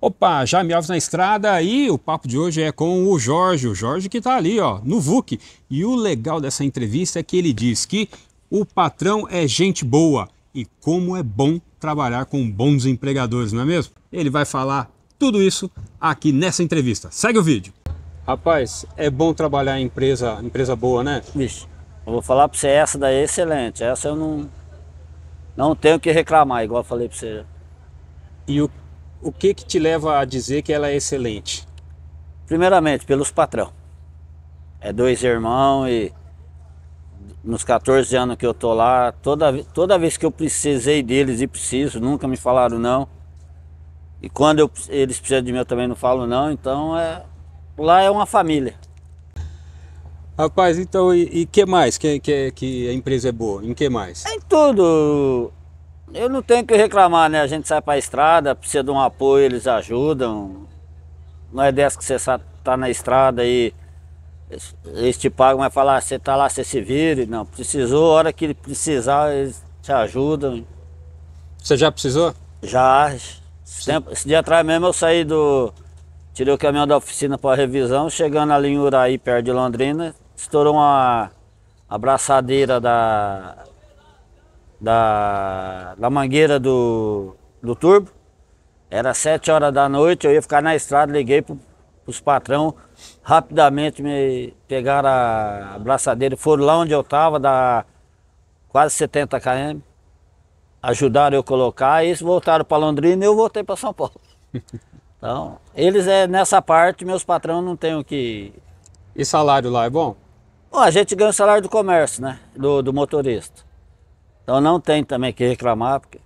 Opa, Jaime Alves na estrada e o papo de hoje é com o Jorge, o Jorge que está ali ó, no VUC. E o legal dessa entrevista é que ele diz que o patrão é gente boa e como é bom trabalhar com bons empregadores, não é mesmo? Ele vai falar tudo isso aqui nessa entrevista. Segue o vídeo. Rapaz, é bom trabalhar em empresa, empresa boa, né? Vixe, eu vou falar para você, essa daí é excelente, essa eu não, não tenho que reclamar, igual eu falei para você. E o o que que te leva a dizer que ela é excelente? Primeiramente, pelos patrão. É dois irmãos e nos 14 anos que eu tô lá, toda, toda vez que eu precisei deles e preciso, nunca me falaram não. E quando eu, eles precisam de mim, eu também não falo não. Então, é, lá é uma família. Rapaz, então, e, e que mais que, que, que a empresa é boa? Em que mais? Em tudo. Eu não tenho que reclamar, né? A gente sai para a estrada, precisa de um apoio, eles ajudam. Não é dessa que você está na estrada e eles te pagam, mas falar, ah, você está lá, você se vire. Não, precisou, a hora que precisar, eles te ajudam. Você já precisou? Já. Esse, tempo, esse dia atrás mesmo eu saí do. Tirei o caminhão da oficina para revisão, chegando ali em Uraí, perto de Londrina, estourou uma abraçadeira da da, da mangueira do, do turbo. Era sete horas da noite, eu ia ficar na estrada, liguei para os patrão rapidamente me pegaram a, braçadeira e foram lá onde eu estava, da quase 70 km, ajudaram eu colocar, e eles voltaram para Londrina e eu voltei para São Paulo. Então, eles é nessa parte, meus patrões não tem o que. E salário lá é bom? bom a gente ganha o salário do comércio, né? Do, do motorista. Então não tem também que reclamar, porque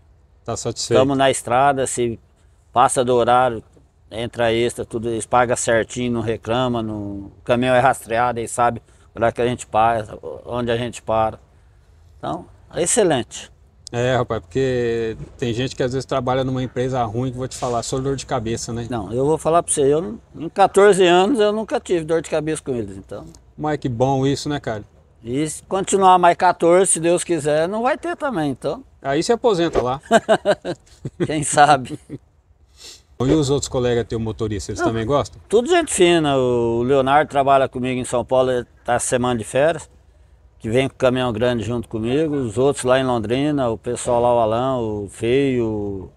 tá satisfeito. estamos na estrada, se passa do horário, entra extra, tudo, eles pagam certinho, não reclama, no o caminhão é rastreado, eles sabem o que a gente para, onde a gente para. Então, excelente. É, rapaz, porque tem gente que às vezes trabalha numa empresa ruim que vou te falar, só dor de cabeça, né? Não, eu vou falar para você, eu em 14 anos eu nunca tive dor de cabeça com eles, então. Mas que bom isso, né, cara? E se continuar mais 14, se Deus quiser, não vai ter também, então. Aí se aposenta lá. Quem sabe. E os outros colegas teu motorista, eles não, também gostam? Tudo gente fina. O Leonardo trabalha comigo em São Paulo, está semana de férias, que vem com o caminhão grande junto comigo. Os outros lá em Londrina, o pessoal lá, o Alain, o Feio,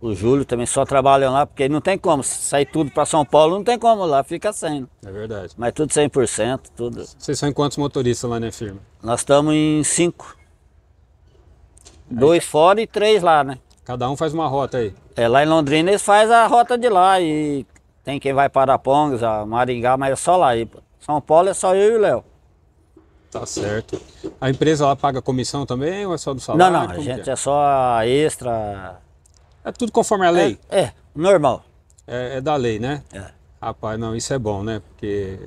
o Júlio também só trabalham lá, porque não tem como sair tudo para São Paulo, não tem como lá, fica sem. É verdade. Mas tudo 100%, tudo. Vocês são em quantos motoristas lá na né, firma? Nós estamos em cinco. Aí Dois fora e três lá, né? Cada um faz uma rota aí. É, lá em Londrina eles fazem a rota de lá e tem quem vai para Pongas, Maringá, mas é só lá. E São Paulo é só eu e o Léo. Tá certo. A empresa lá paga comissão também ou é só do salário? Não, não, a gente é? é só extra é tudo conforme a lei? É, é normal. É, é, da lei, né? É. Rapaz, não, isso é bom, né? Porque.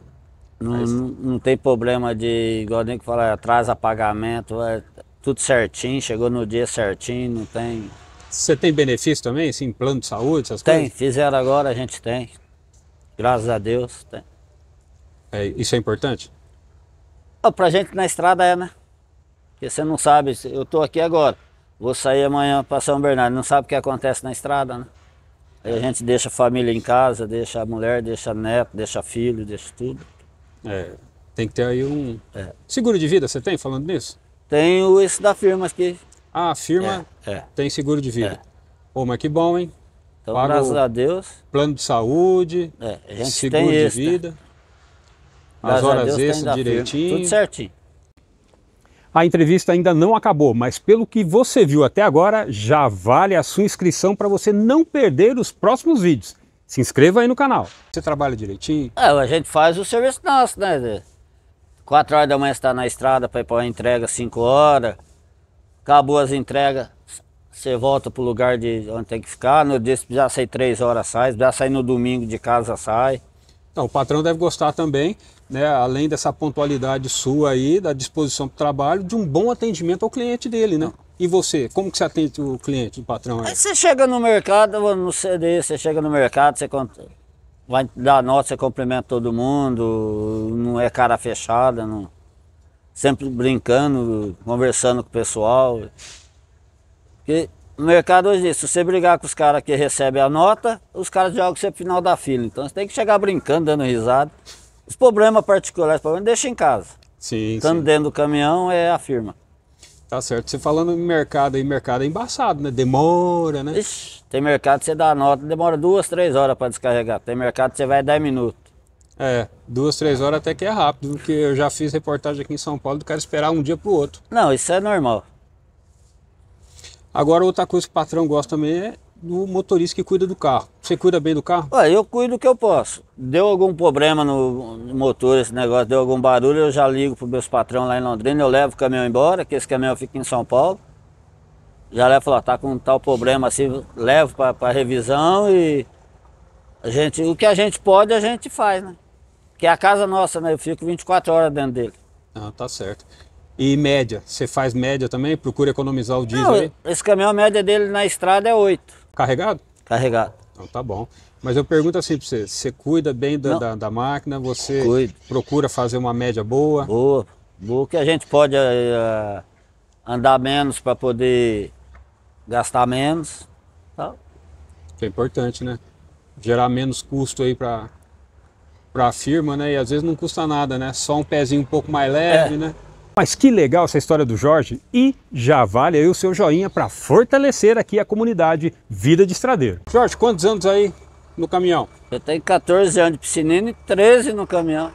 Não, Mas... não, tem problema de, igual nem que fala, atrasa pagamento, é tudo certinho, chegou no dia certinho, não tem. Você tem benefício também, assim, plano de saúde, essas tem, coisas? Tem, fizeram agora, a gente tem. Graças a Deus, tem. É, isso é importante? Oh, pra gente na estrada é, né? Porque você não sabe, eu tô aqui agora. Vou sair amanhã para São Bernardo. Não sabe o que acontece na estrada, né? Aí a gente deixa a família em casa, deixa a mulher, deixa neto, deixa filho, deixa tudo. É, tem que ter aí um. É. Seguro de vida você tem falando nisso? Tenho esse da firma aqui. Ah, a firma é, é. tem seguro de vida. É. Pô, mas que bom, hein? Então, graças a Deus. Plano de saúde, é, seguro de né? vida. Né? As horas extras direitinho. Firma, tudo certinho. A entrevista ainda não acabou, mas pelo que você viu até agora, já vale a sua inscrição para você não perder os próximos vídeos. Se inscreva aí no canal. Você trabalha direitinho? É, a gente faz o serviço nosso, né? 4 horas da manhã está na estrada para ir para a entrega 5 horas. Acabou as entregas, você volta para o lugar de onde tem que ficar. No dia, se precisar sair 3 horas, sai. Se precisar sair no domingo de casa, sai. Então, o patrão deve gostar também, né, além dessa pontualidade sua aí, da disposição para o trabalho, de um bom atendimento ao cliente dele, né? E você, como que você atende o cliente o patrão aí você chega no mercado, no CD, você chega no mercado, você vai dar nota, você cumprimenta todo mundo, não é cara fechada, não... sempre brincando, conversando com o pessoal. Porque no mercado hoje, se você brigar com os caras que recebem a nota, os caras jogam você final da fila. Então você tem que chegar brincando, dando risada. Os problemas particulares, problemas, deixa em casa. Sim. Estando sim. dentro do caminhão é a firma. Tá certo. Você falando em mercado aí, mercado é embaçado, né? Demora, né? Ixi, tem mercado que você dá nota, demora duas, três horas para descarregar. Tem mercado que você vai dez minutos. É, duas, três horas até que é rápido, porque eu já fiz reportagem aqui em São Paulo do cara esperar um dia pro outro. Não, isso é normal. Agora, outra coisa que o patrão gosta também é do motorista que cuida do carro. Você cuida bem do carro? Ué, eu cuido o que eu posso. Deu algum problema no motor, esse negócio, deu algum barulho, eu já ligo para meus patrão lá em Londrina, eu levo o caminhão embora, que esse caminhão fica em São Paulo. Já levo e falo, tá com tal problema assim, levo para revisão e a gente, o que a gente pode, a gente faz, né? Que é a casa nossa, né? Eu fico 24 horas dentro dele. Ah, tá certo. E média, você faz média também? Procura economizar o diesel Não, aí? Esse caminhão, a média dele na estrada é 8. Carregado? Carregado. Então tá bom. Mas eu pergunto assim para você, você cuida bem da, da, da máquina, você Cuido. procura fazer uma média boa? Boa, boa, que a gente pode uh, andar menos para poder gastar menos. Tá? é importante, né? Gerar menos custo aí para a firma, né? E às vezes não custa nada, né? Só um pezinho um pouco mais leve, é. né? Mas que legal essa história do Jorge e já vale aí o seu joinha para fortalecer aqui a comunidade Vida de Estradeiro. Jorge, quantos anos aí no caminhão? Eu tenho 14 anos de piscinina e 13 no caminhão.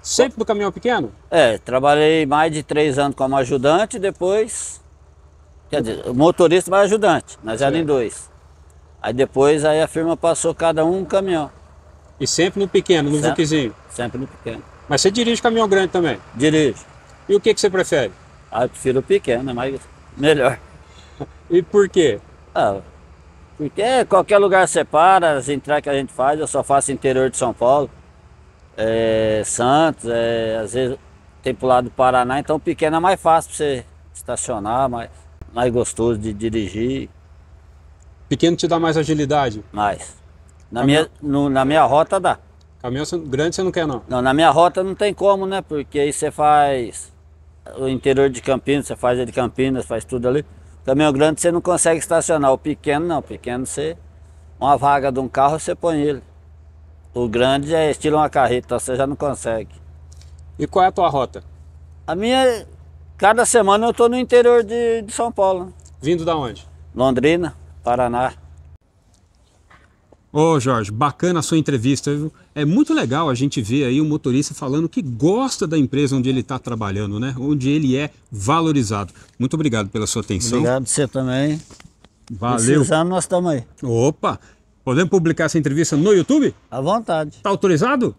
Sempre no caminhão pequeno? É, trabalhei mais de 3 anos como ajudante depois... Quer dizer, motorista mais ajudante, mas era em dois. Aí depois aí a firma passou cada um um caminhão. E sempre no pequeno, no sempre, Sempre no pequeno. Mas você dirige caminhão grande também? Dirige. E o que, que você prefere? Ah, eu prefiro pequena, né? mas melhor. E por quê? Ah, porque é qualquer lugar você para, as entradas que a gente faz, eu só faço interior de São Paulo, é, Santos, é, às vezes tem pro lado do Paraná, então pequeno é mais fácil pra você estacionar, mais, mais gostoso de dirigir. Pequeno te dá mais agilidade? Mais. Na, minha, minha... No, na minha rota dá. Caminhão grande você não quer, não? Não, na minha rota não tem como, né? Porque aí você faz o interior de Campinas, você faz de Campinas, faz tudo ali. Caminhão grande você não consegue estacionar. O pequeno não, o pequeno você. Uma vaga de um carro você põe ele. O grande é estilo uma carreta, então você já não consegue. E qual é a tua rota? A minha. Cada semana eu tô no interior de, de São Paulo. Vindo da onde? Londrina, Paraná. Ô oh, Jorge, bacana a sua entrevista. Viu? É muito legal a gente ver aí um motorista falando que gosta da empresa onde ele está trabalhando, né? Onde ele é valorizado. Muito obrigado pela sua atenção. Obrigado você também. Valeu. Precisando, nós estamos aí. Opa! Podemos publicar essa entrevista no YouTube? À vontade. Está autorizado?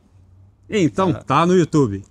Então, ah. tá no YouTube.